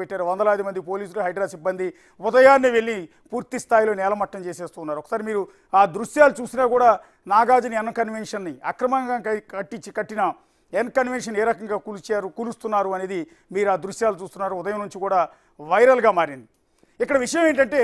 పెట్టారు వందలాది మంది పోలీసులు హైడ్రా సిబ్బంది ఉదయాన్నే వెళ్ళి పూర్తి స్థాయిలో నేలమట్టం చేసేస్తున్నారు ఒకసారి మీరు ఆ దృశ్యాలు చూసినా కూడా నాగార్జున ఎన్ కన్వెన్షన్ని అక్రమంగా కట్టించి కట్టిన ఎన్ కన్వెన్షన్ ఏ రకంగా కూల్చారు కూలుస్తున్నారు అనేది మీరు ఆ దృశ్యాలు చూస్తున్నారు ఉదయం నుంచి కూడా వైరల్గా మారింది ఇక్కడ విషయం ఏంటంటే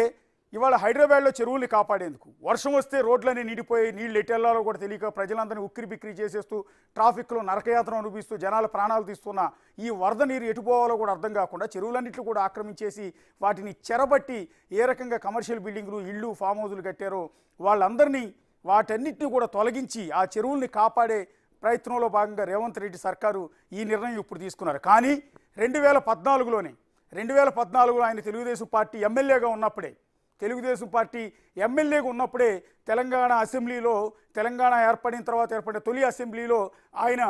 ఇవాళ హైదరాబాద్లో చెరువుల్ని కాపాడేందుకు వర్షం వస్తే రోడ్లన్నీ నిండిపోయి నీళ్ళు ఎట్టెళ్లాలో కూడా తెలియక ప్రజలందరినీ ఉక్కిరి బిక్కిరి చేసేస్తూ ట్రాఫిక్లో నరకయాత్ర అనిపిస్తూ జనాల ప్రాణాలు తీస్తున్న ఈ వరద నీరు ఎటుపోవాలో కూడా అర్థం కాకుండా చెరువులన్నింటిని కూడా ఆక్రమించేసి వాటిని చెరబట్టి ఏ రకంగా కమర్షియల్ బిల్డింగ్లు ఇళ్ళు ఫామ్ హౌజులు కట్టారో వాళ్ళందరినీ వాటన్నిటిని కూడా తొలగించి ఆ చెరువుల్ని కాపాడే ప్రయత్నంలో భాగంగా రేవంత్ రెడ్డి సర్కారు ఈ నిర్ణయం ఇప్పుడు తీసుకున్నారు కానీ రెండు వేల పద్నాలుగులోనే రెండు వేల పద్నాలుగులో ఆయన తెలుగుదేశం పార్టీ ఎమ్మెల్యేగా ఉన్నప్పుడే తెలుగుదేశం పార్టీ ఎమ్మెల్యేగా ఉన్నప్పుడే తెలంగాణ అసెంబ్లీలో తెలంగాణ ఏర్పడిన తర్వాత ఏర్పడిన తొలి అసెంబ్లీలో ఆయన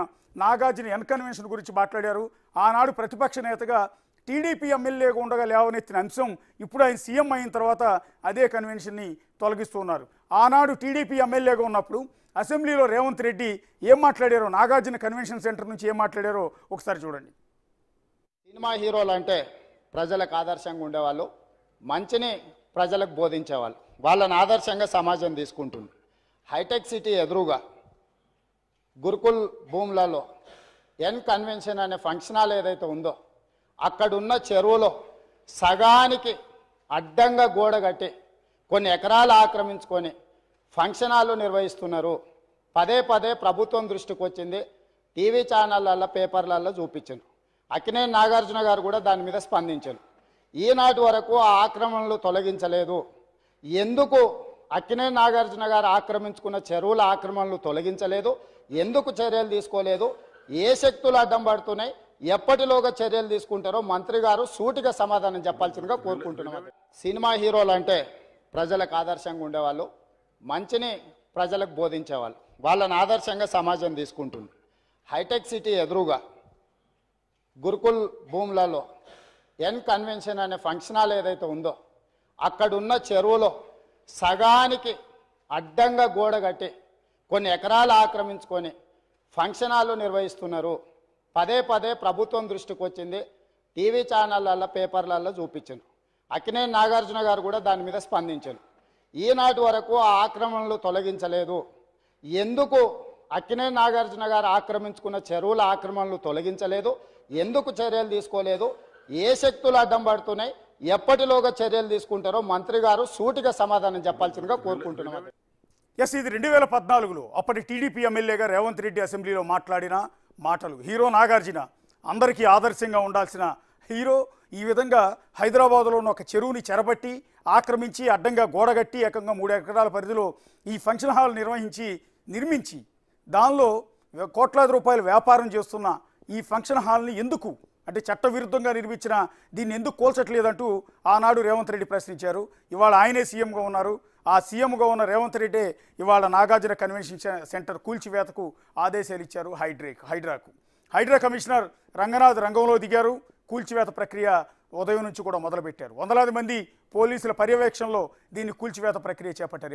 నాగార్జున ఎన్కన్వెన్షన్ గురించి మాట్లాడారు ఆనాడు ప్రతిపక్ష నేతగా టీడీపీ ఎమ్మెల్యేగా ఉండగా లేవనెత్తిన అంశం ఇప్పుడు ఆయన సీఎం అయిన తర్వాత అదే కన్వెన్షన్ని తొలగిస్తున్నారు ఆనాడు టీడీపీ ఎమ్మెల్యేగా ఉన్నప్పుడు అసెంబ్లీలో రేవంత్ రెడ్డి ఏం మాట్లాడారో నాగార్జున కన్వెన్షన్ సెంటర్ నుంచి ఏం మాట్లాడారో ఒకసారి చూడండి సినిమా హీరోలు అంటే ప్రజలకు ఆదర్శంగా ఉండేవాళ్ళు మంచిని ప్రజలకు బోధించేవాళ్ళు వాళ్ళని ఆదర్శంగా సమాజం తీసుకుంటుంది హైటెక్ సిటీ ఎదురుగా గురుకుల్ భూములలో ఎన్ కన్వెన్షన్ అనే ఫంక్షన్ హాల్ ఏదైతే ఉందో అక్కడున్న చెరువులో సగానికి అడ్డంగా గోడ కట్టి కొన్ని ఎకరాలు ఆక్రమించుకొని ఫంక్షన్ నిర్వహిస్తున్నారు పదే పదే ప్రభుత్వం దృష్టికి వచ్చింది టీవీ ఛానళ్ళల్లో పేపర్లలో చూపించారు అక్కినే నాగార్జున గారు కూడా దాని మీద స్పందించారు ఈనాటి వరకు ఆ ఆక్రమణలు తొలగించలేదు ఎందుకు అక్కినే నాగార్జున గారు ఆక్రమించుకున్న చెరువుల ఆక్రమణలు తొలగించలేదు ఎందుకు చర్యలు తీసుకోలేదు ఏ శక్తులు అడ్డం పడుతున్నాయి ఎప్పటిలోగా చర్యలు తీసుకుంటారో మంత్రి గారు సూటిగా సమాధానం చెప్పాల్సిందిగా కోరుకుంటున్నాం సినిమా హీరోలు అంటే ప్రజలకు ఆదర్శంగా ఉండేవాళ్ళు మంచిని ప్రజలకు బోధించేవాళ్ళు వాళ్ళని ఆదర్శంగా సమాజం తీసుకుంటుంది హైటెక్ సిటీ ఎదురుగా గురుకుల్ భూములలో ఎన్ కన్వెన్షన్ అనే ఫంక్షన్ హాల్ ఏదైతే ఉందో అక్కడున్న చెరువులో సగానికి అడ్డంగా గోడ కట్టి కొన్ని ఎకరాలు ఆక్రమించుకొని ఫంక్షన్ హాల్ నిర్వహిస్తున్నారు పదే పదే ప్రభుత్వం దృష్టికి వచ్చింది టీవీ ఛానళ్ళల్లో పేపర్లలో చూపించారు అక్కినే నాగార్జున గారు కూడా దాని మీద స్పందించారు ఈనాటి వరకు ఆ ఆక్రమణలు తొలగించలేదు ఎందుకు అక్కినే నాగార్జున గారు ఆక్రమించుకున్న చెరువుల ఆక్రమణలు తొలగించలేదు ఎందుకు చర్యలు తీసుకోలేదు ఏ శక్తులు అడ్డం పడుతున్నాయి ఎప్పటిలోగా చర్యలు తీసుకుంటారో మంత్రి గారు సూటిగా సమాధానం చెప్పాల్సిందిగా కోరుకుంటున్నాం ఎస్ ఇది రెండు వేల పద్నాలుగులో అప్పటి టీడీపీ ఎమ్మెల్యేగా రేవంత్ రెడ్డి అసెంబ్లీలో మాట్లాడిన మాటలు హీరో నాగార్జున అందరికీ ఆదర్శంగా ఉండాల్సిన హీరో ఈ విధంగా హైదరాబాద్లో ఉన్న ఒక చెరువుని చెరబట్టి ఆక్రమించి అడ్డంగా గోడగట్టి ఏకంగా మూడు ఎకరాల పరిధిలో ఈ ఫంక్షన్ హాల్ నిర్వహించి నిర్మించి దానిలో కోట్లాది రూపాయలు వ్యాపారం చేస్తున్న ఈ ఫంక్షన్ హాల్ని ఎందుకు అంటే చట్టవిరుద్ధంగా నిర్మించిన దీన్ని ఎందుకు కోల్చట్లేదంటూ ఆనాడు రేవంత్ రెడ్డి ప్రశ్నించారు ఇవాళ ఆయనే సీఎంగా ఉన్నారు ఆ సీఎంగా ఉన్న రేవంత్ రెడ్డే ఇవాళ నాగార్జున కన్వెన్షన్ సెంటర్ కూల్చివేతకు ఆదేశాలు ఇచ్చారు హైడ్రేక్ హైడ్రాకు హైడ్రా కమిషనర్ రంగనాథ్ రంగంలో దిగారు కూల్చివేత ప్రక్రియ ఉదయం నుంచి కూడా మొదలుపెట్టారు వందలాది మంది పోలీసుల పర్యవేక్షణలో దీన్ని కూల్చివేత ప్రక్రియ చేపట్టారు